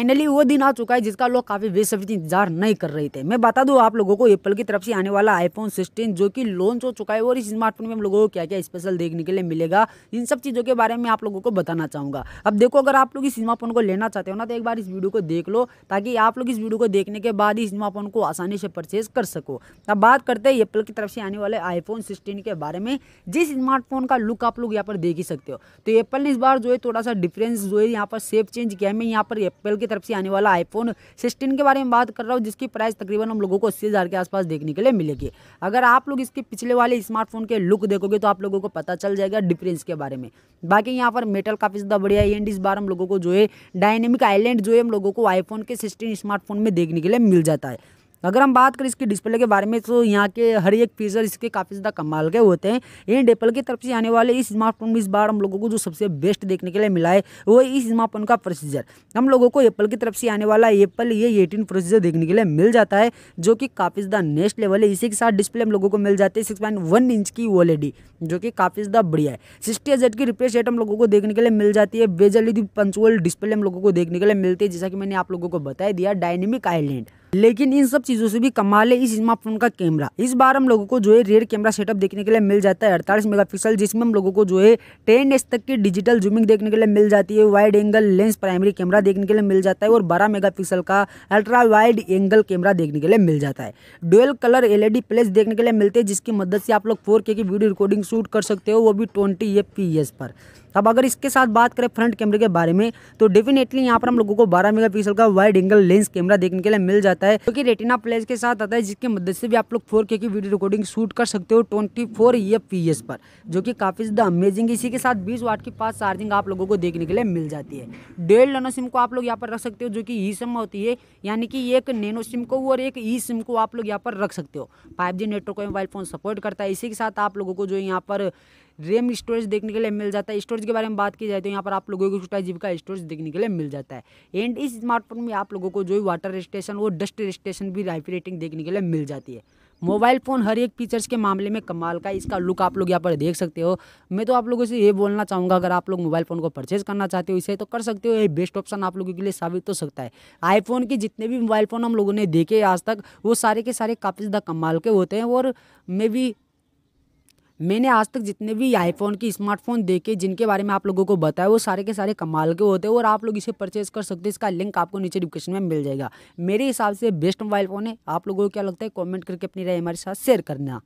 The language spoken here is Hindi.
फाइनली वो दिन आ चुका है जिसका लोग काफ़ी बेसब्री इंतजार नहीं कर रहे थे मैं बता दू आप लोगों को एप्पल की तरफ से आने वाला आईफोन सिक्सटीन जो कि लॉन्च हो चुका है और इस स्मार्टफोन में हम लोगों को क्या क्या स्पेशल देखने के लिए मिलेगा इन सब चीज़ों के बारे में आप लोगों को बताना चाहूंगा अब देखो अगर आप लोग इस स्मार्टफोन को लेना चाहते हो ना तो एक बार इस वीडियो को देख लो ताकि आप लोग इस वीडियो को देखने के बाद ही स्मार्टफोन को आसानी से परचेज कर सको अब बात करते हैं एप्पल की तरफ से आने वाले आईफोन सिक्सटीन के बारे में जिस स्मार्टफोन का लुक आप लोग यहाँ पर देख ही सकते हो तो एप्पल ने इस बार जो है थोड़ा सा डिफरेंस जो है यहाँ पर सेप चेंज किया है मैं यहाँ पर एप्पल की तरफ से आने वाला आईफोन सिक्सटीन के बारे में बात कर रहा हूँ जिसकी प्राइस तकरीबन हम लोगों को अस्सी के आसपास देखने के लिए मिलेगी अगर आप लोग इसके पिछले वाले स्मार्टफोन के लुक देखोगे तो आप लोगों को पता चल जाएगा डिफरेंस के बारे में बाकी यहाँ पर मेटल काफ़ी ज़्यादा बढ़िया है एंड इस बार हम लोगों को जो है डायनेमिक आइलैंड जो है हम लोगों को आईफोन के सिक्सटीन स्मार्टफोन में देखने के लिए मिल जाता है अगर हम बात करें इसके डिस्प्ले के बारे में तो यहाँ के हर एक फीचर इसके काफ़ी ज़्यादा कमाल के होते हैं एंड एप्पल की तरफ से आने वाले इस स्मार्टफोन में इस बार हम लोगों को जो सबसे बेस्ट देखने के लिए मिला है वो इस स्मार्टफोन का प्रोसीजर हम लोगों को एप्पल की तरफ से आने वाला एप्पल ये एटीन प्रोसीजर देखने के लिए मिल जाता है जो कि काफ़ी ज़्यादा नेक्स्ट लेवल है इसी के साथ डिस्प्ले हम लोगों को मिल जाती है सिक्स पॉइंट वन इंच की ओलेडी जो कि काफ़ी ज़्यादा बढ़िया है सिक्सटी एज की रिफ्रेश रेट हम लोगों को देखने के लिए मिल जाती है बेजल पंचुअल डिस्प्ले हम लोगों को देखने के लिए मिलती है जैसा कि मैंने आप लोगों को बताया दिया डायनेमिक आईलैंड लेकिन इन सब चीजों से भी कमाल है इस स्मार्टफोन का कैमरा इस बार हम लोगों को जो है रेयर कैमरा सेटअप देखने के लिए मिल जाता है अड़तालीस मेगा जिसमें हम लोगों को जो है टेन एस तक की डिजिटल जूमिंग देखने के लिए मिल जाती है wide angle lens primary camera देखने के लिए मिल जाता है और बारह मेगा का अल्ट्रा वाइड एंगल कैमरा देखने के लिए मिल जाता है डुअल कलर एल प्लेस देखने के लिए मिलते हैं जिसकी मदद से आप लोग फोर की वीडियो रिकॉर्डिंग शूट कर सकते हो वो भी ट्वेंटी एफ पर अब अगर इसके साथ बात करें फ्रंट कैमरे के बारे में तो डेफिनेटली यहाँ पर हम लोगों को 12 मेगापिक्सल का वाइड एंगल लेंस कैमरा देखने के लिए मिल जाता है क्योंकि तो रेटिना प्लेस के साथ आता है जिसकी मदद से भी आप लोग फोर के की वीडियो रिकॉर्डिंग शूट कर सकते हो ट्वेंटी फोर पर जो कि काफ़ी ज़्यादा अमेजिंग इसी के साथ बीस वाट की पास चार्जिंग आप लोगों को देखने के लिए मिल जाती है डेढ़ नैनो सिम को आप लोग यहाँ पर रख सकते हो जो कि ई सिम होती है यानी कि एक नैनो सिम को और एक ई सिम को आप लोग यहाँ पर रख सकते हो फाइव नेटवर्क का मोबाइल फ़ोन सपोर्ट करता है इसी के साथ आप लोगों को जो यहाँ पर रेम स्टोरेज देखने के लिए मिल जाता है स्टोरेज के बारे में बात की जाए तो यहाँ पर आप लोगों को छोटा जीव का स्टोरेज देखने के लिए मिल जाता है एंड इस स्मार्टफोन में आप लोगों को जो भी वाटर स्टेशन और डस्ट स्टेशन भी राइफी रेटिंग देखने के लिए मिल जाती है मोबाइल फ़ोन हर एक फीचर्स के मामले में कमाल का इसका लुक आप लोग यहाँ पर देख सकते हो मैं तो आप लोगों से ये बोलना चाहूँगा अगर आप लोग मोबाइल फ़ोन को परचेज करना चाहते हो इसे तो कर सकते हो ये बेस्ट ऑप्शन आप लोगों के लिए साबित हो सकता है आईफोन के जितने भी मोबाइल फ़ोन हम लोगों ने देखे आज तक वो सारे के सारे काफ़ी ज़्यादा कमाल के होते हैं और मे भी मैंने आज तक जितने भी आईफोन के स्मार्टफोन देखे जिनके बारे में आप लोगों को बताया वो सारे के सारे कमाल के होते हैं और आप लोग इसे परचेज कर सकते हैं इसका लिंक आपको नीचे डिस्क्रिप्शन में मिल जाएगा मेरे हिसाब से बेस्ट मोबाइल फ़ोन है आप लोगों को क्या लगता है कॉमेंट करके अपनी राय हमारे साथ शेयर करना